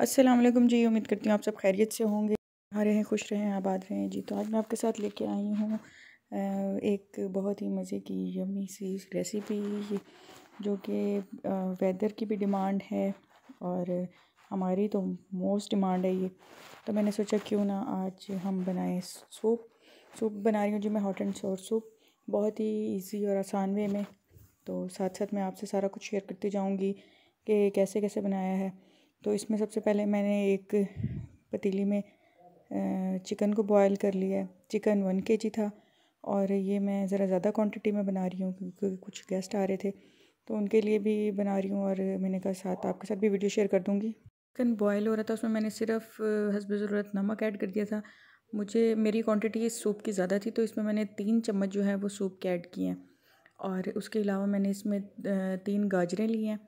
असलम जी उम्मीद करती हूँ आप सब खैरियत से होंगे आ रहे हैं खुश रहें आबाद रहें जी तो आज मैं आपके साथ लेके आई हूँ एक बहुत ही मज़े की यमी सी रेसिपी जो कि वेदर की भी डिमांड है और हमारी तो मोस्ट डिमांड है ये तो मैंने सोचा क्यों ना आज हम बनाएं सूप सूप बना रही हूँ जी मैं हॉट एंड सोर सूप बहुत ही इजी और आसान वे में तो साथ साथ मैं आपसे सारा कुछ शेयर करती जाऊँगी कि कैसे कैसे बनाया है तो इसमें सबसे पहले मैंने एक पतीली में चिकन को बॉयल कर लिया है चिकन वन के जी था और ये मैं ज़रा ज़्यादा क्वांटिटी में बना रही हूँ क्योंकि कुछ गेस्ट आ रहे थे तो उनके लिए भी बना रही हूँ और मैंने कहा साथ आपके साथ भी वीडियो शेयर कर दूँगी चिकन बॉयल हो रहा था उसमें मैंने सिर्फ हसब ज़रूरत नमक ऐड कर दिया था मुझे मेरी क्वांटिटी इस सूप की ज़्यादा थी तो इसमें मैंने तीन चम्मच जो है वो सूप के ऐड किए हैं और उसके अलावा मैंने इसमें तीन गाजरें ली हैं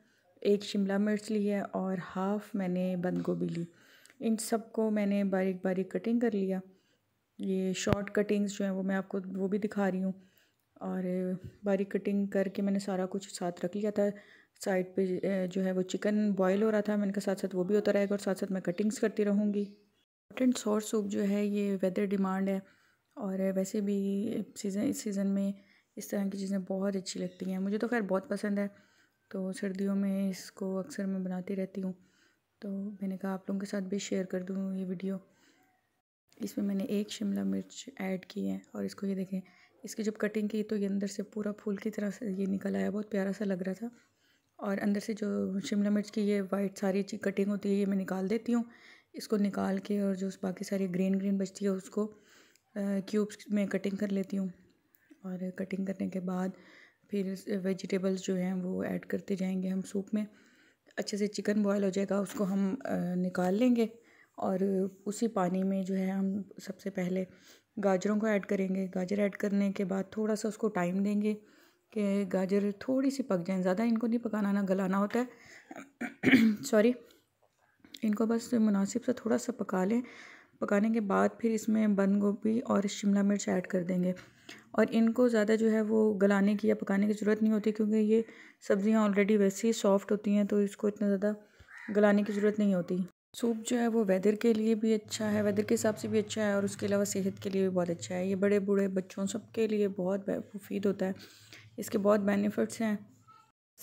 एक शिमला मिर्च ली है और हाफ़ मैंने बंद गोभी ली इन सब को मैंने बारीक बारीक कटिंग कर लिया ये शॉर्ट कटिंग्स जो हैं वो मैं आपको वो भी दिखा रही हूँ और बारीक कटिंग करके मैंने सारा कुछ साथ रख लिया था साइड पे जो है वो चिकन बॉईल हो रहा था मैंने कहा साथ साथ वो भी होता रहेगा और साथ साथ मैं कटिंग्स करती रहूँगी इम्पोर्टेंट सोर सूप जो है ये वेदर डिमांड है और वैसे भी सीज़न इस सीज़न में इस तरह की चीज़ें बहुत अच्छी लगती हैं मुझे तो खैर बहुत पसंद है तो सर्दियों में इसको अक्सर मैं बनाती रहती हूँ तो मैंने कहा आप लोगों के साथ भी शेयर कर दूँ ये वीडियो इसमें मैंने एक शिमला मिर्च ऐड की है और इसको ये देखें इसकी जब कटिंग की तो ये अंदर से पूरा फूल की तरह से ये निकल आया बहुत प्यारा सा लग रहा था और अंदर से जो शिमला मिर्च की ये वाइट सारी कटिंग होती है ये मैं निकाल देती हूँ इसको निकाल के और जो बाकी सारी ग्रीन ग्रीन बचती है उसको क्यूब्स में कटिंग कर लेती हूँ और कटिंग करने के बाद फिर वेजिटेबल्स जो हैं वो ऐड करते जाएंगे हम सूप में अच्छे से चिकन बॉयल हो जाएगा उसको हम निकाल लेंगे और उसी पानी में जो है हम सबसे पहले गाजरों को ऐड करेंगे गाजर ऐड करने के बाद थोड़ा सा उसको टाइम देंगे कि गाजर थोड़ी सी पक जाए ज़्यादा इनको नहीं पकाना ना गलाना होता है सॉरी इनको बस मुनासिब से थोड़ा सा पका लें पकाने के बाद फिर इसमें बंद गोभी और शिमला मिर्च ऐड कर देंगे और इनको ज़्यादा जो है वो गलाने की या पकाने की ज़रूरत नहीं होती क्योंकि ये सब्ज़ियाँ ऑलरेडी वैसे ही सॉफ्ट होती हैं तो इसको इतना ज़्यादा गलाने की ज़रूरत नहीं होती सूप जो है वो वेदर के लिए भी अच्छा है वेदर के हिसाब से भी अच्छा है और उसके अलावा सेहत के लिए भी बहुत अच्छा है ये बड़े बूढ़े बच्चों सब के लिए बहुत मुफीद होता है इसके बहुत बेनिफिट्स हैं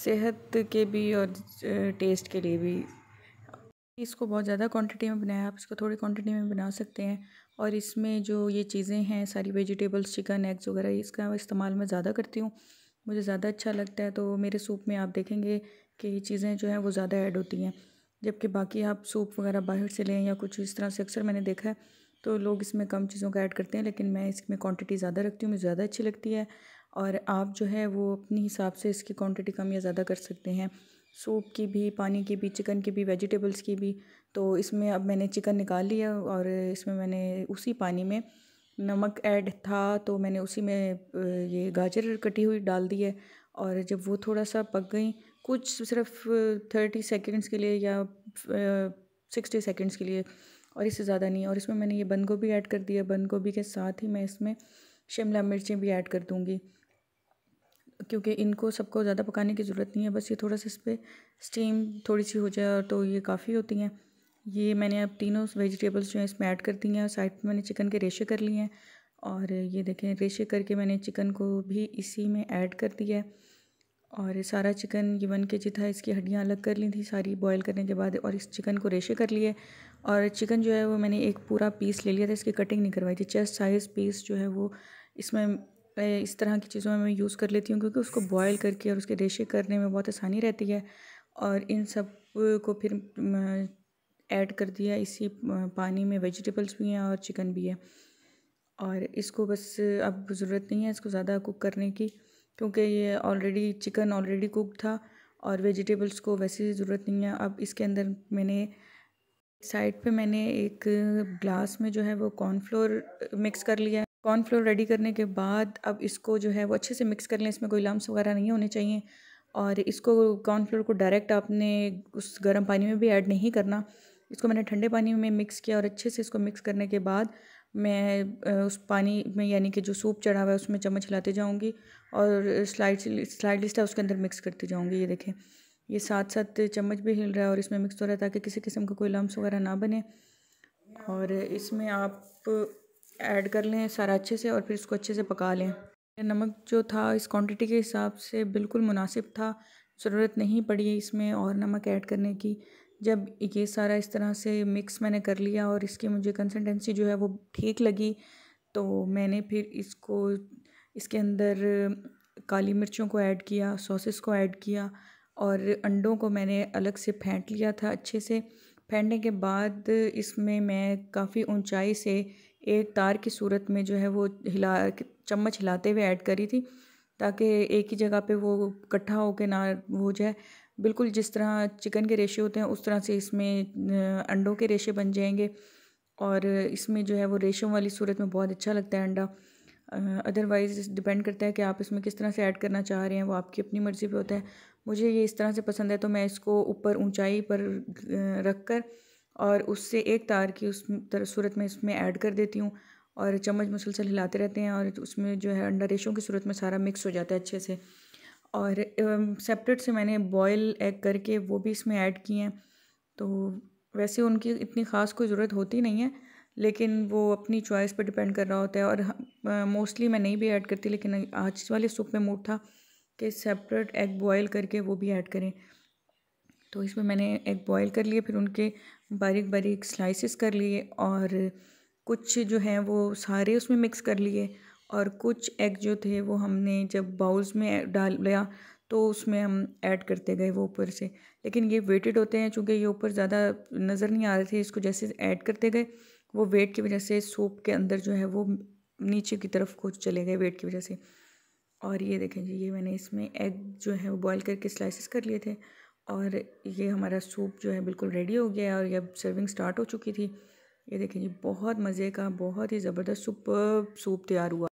सेहत के भी और टेस्ट के लिए भी इसको बहुत ज़्यादा क्वांटिटी में बनाया आप इसको थोड़ी क्वांटिटी में बना सकते हैं और इसमें जो ये चीज़ें हैं सारी वेजिटेबल्स चिकन एग्स वगैरह इसका इस्तेमाल मैं ज़्यादा करती हूँ मुझे ज़्यादा अच्छा लगता है तो मेरे सूप में आप देखेंगे कि ये चीज़ें जो हैं वो ज़्यादा ऐड होती हैं जबकि बाकी आप सूप वगैरह बाहर से लें या कुछ इस तरह से अक्सर मैंने देखा है तो लोग इसमें कम चीज़ों का ऐड करते हैं लेकिन मैं इसमें क्वांटिटी ज़्यादा रखती हूँ मुझे ज़्यादा अच्छी लगती है और आप जो है वो अपने हिसाब से इसकी क्वांटिटी कम या ज़्यादा कर सकते हैं सूप की भी पानी की भी चिकन की भी वेजिटेबल्स की भी तो इसमें अब मैंने चिकन निकाल लिया और इसमें मैंने उसी पानी में नमक ऐड था तो मैंने उसी में ये गाजर कटी हुई डाल दी है और जब वो थोड़ा सा पक गई कुछ सिर्फ थर्टी सेकेंड्स के लिए या सिक्सटी सेकेंड्स के लिए और इससे ज़्यादा नहीं और इसमें मैंने ये बंद गोभी ऐड कर दिया बंद गोभी के साथ ही मैं इसमें शिमला मिर्चें भी ऐड कर दूँगी क्योंकि इनको सबको ज़्यादा पकाने की ज़रूरत नहीं है बस ये थोड़ा सा इस पर स्टीम थोड़ी सी हो जाए तो ये काफ़ी होती हैं ये मैंने अब तीनों वेजिटेबल्स जो हैं इसमें ऐड कर दी हैं साइड में मैंने चिकन के रेशे कर लिए हैं और ये देखें रेशे करके मैंने चिकन को भी इसी में ऐड कर दिया है और सारा चिकन ये वन के जी था इसकी हड्डियाँ अलग कर ली थी सारी बॉईल करने के बाद और इस चिकन को रेशे कर लिए और चिकन जो है वो मैंने एक पूरा पीस ले लिया था इसकी कटिंग नहीं करवाई थी चेस्ट साइज़ पीस जो है वो इसमें इस तरह की चीज़ों में मैं यूज़ कर लेती हूँ क्योंकि उसको बॉयल करके और उसके रेशे करने में बहुत आसानी रहती है और इन सब को फिर ऐड कर दिया इसी पानी में वेजिटेबल्स भी हैं और चिकन भी है और इसको बस अब ज़रूरत नहीं है इसको ज़्यादा कुक करने की क्योंकि ये ऑलरेडी चिकन ऑलरेडी कुक था और वेजिटेबल्स को वैसे ज़रूरत नहीं है अब इसके अंदर मैंने साइड पे मैंने एक ग्लास में जो है वो कॉर्नफ्लोर मिक्स कर लिया कॉर्न फ्लोर रेडी करने के बाद अब इसको जो है वो अच्छे से मिक्स कर लें इसमें कोई लम्स वगैरह नहीं होने चाहिए और इसको कॉर्न फ्लोर को डायरेक्ट आपने उस गर्म पानी में भी ऐड नहीं करना इसको मैंने ठंडे पानी में मिक्स किया और अच्छे से इसको मिक्स करने के बाद मैं उस पानी में यानी कि जो सूप चढ़ा हुआ है उसमें चम्मच हिलाते जाऊँगी और स्लाइड लिस्ट है उसके अंदर मिक्स करती जाऊँगी ये देखें ये साथ साथ चम्मच भी हिल रहा है और इसमें मिक्स हो रहा है ताकि किसी किस्म का कोई लम्स वगैरह ना बने और इसमें आप ऐड कर लें सारा अच्छे से और फिर इसको अच्छे से पका लें नमक जो था इस क्वांटिटी के हिसाब से बिल्कुल मुनासिब था ज़रूरत नहीं पड़ी इसमें और नमक ऐड करने की जब ये सारा इस तरह से मिक्स मैंने कर लिया और इसकी मुझे कंसिस्टेंसी जो है वो ठीक लगी तो मैंने फिर इसको इसके अंदर काली मिर्चों को ऐड किया सॉसेस को ऐड किया और अंडों को मैंने अलग से फेंट लिया था अच्छे से फेंटने के बाद इसमें मैं काफ़ी ऊंचाई से एक तार की सूरत में जो है वो हिला चम्मच हिलाते हुए ऐड करी थी ताकि एक ही जगह पे वो इकट्ठा के ना जो जाए बिल्कुल जिस तरह चिकन के रेशे होते हैं उस तरह से इसमें अंडों के रेशे बन जाएंगे और इसमें जो है वो रेशम वाली सूरत में बहुत अच्छा लगता है अंडा अदरवाइज़ डिपेंड करता है कि आप इसमें किस तरह से ऐड करना चाह रहे हैं वो आपकी अपनी मर्ज़ी पे होता है मुझे ये इस तरह से पसंद है तो मैं इसको ऊपर ऊंचाई पर रख कर और उससे एक तार की उस सूरत में इसमें ऐड कर देती हूँ और चम्मच मुसलसल हिलाते रहते हैं और उसमें जो है अंडा रेशों की सूरत में सारा मिक्स हो जाता है अच्छे से और सेपरेट से मैंने बॉयल एग करके वो भी इसमें ऐड किए हैं तो वैसे उनकी इतनी ख़ास कोई ज़रूरत होती नहीं है लेकिन वो अपनी चॉइस पर डिपेंड कर रहा होता है और मोस्टली मैं नहीं भी ऐड करती लेकिन आज वाले सूप में मूड था कि सेपरेट एग बॉयल करके वो भी ऐड करें तो इसमें मैंने एग बॉईल कर लिए फिर उनके बारीक बारीक स्लाइसिस कर लिए और कुछ जो हैं वो सारे उसमें मिक्स कर लिए और कुछ एग जो थे वो हमने जब बाउल्स में डाल लिया तो उसमें हम ऐड करते गए वो ऊपर से लेकिन ये वेटेड होते हैं चूँकि ये ऊपर ज़्यादा नज़र नहीं आ रहे थे इसको जैसे ऐड करते गए वो वेट की वजह से सूप के अंदर जो है वो नीचे की तरफ को चले गए वेट की वजह से और ये देखें जी ये मैंने इसमें एग जो है वो बॉयल करके स्लाइसिस कर लिए थे और ये हमारा सूप जो है बिल्कुल रेडी हो गया है और ये अब सर्विंग स्टार्ट हो चुकी थी ये देखें जी बहुत मज़े का बहुत ही ज़बरदस्त सुप सूप तैयार हुआ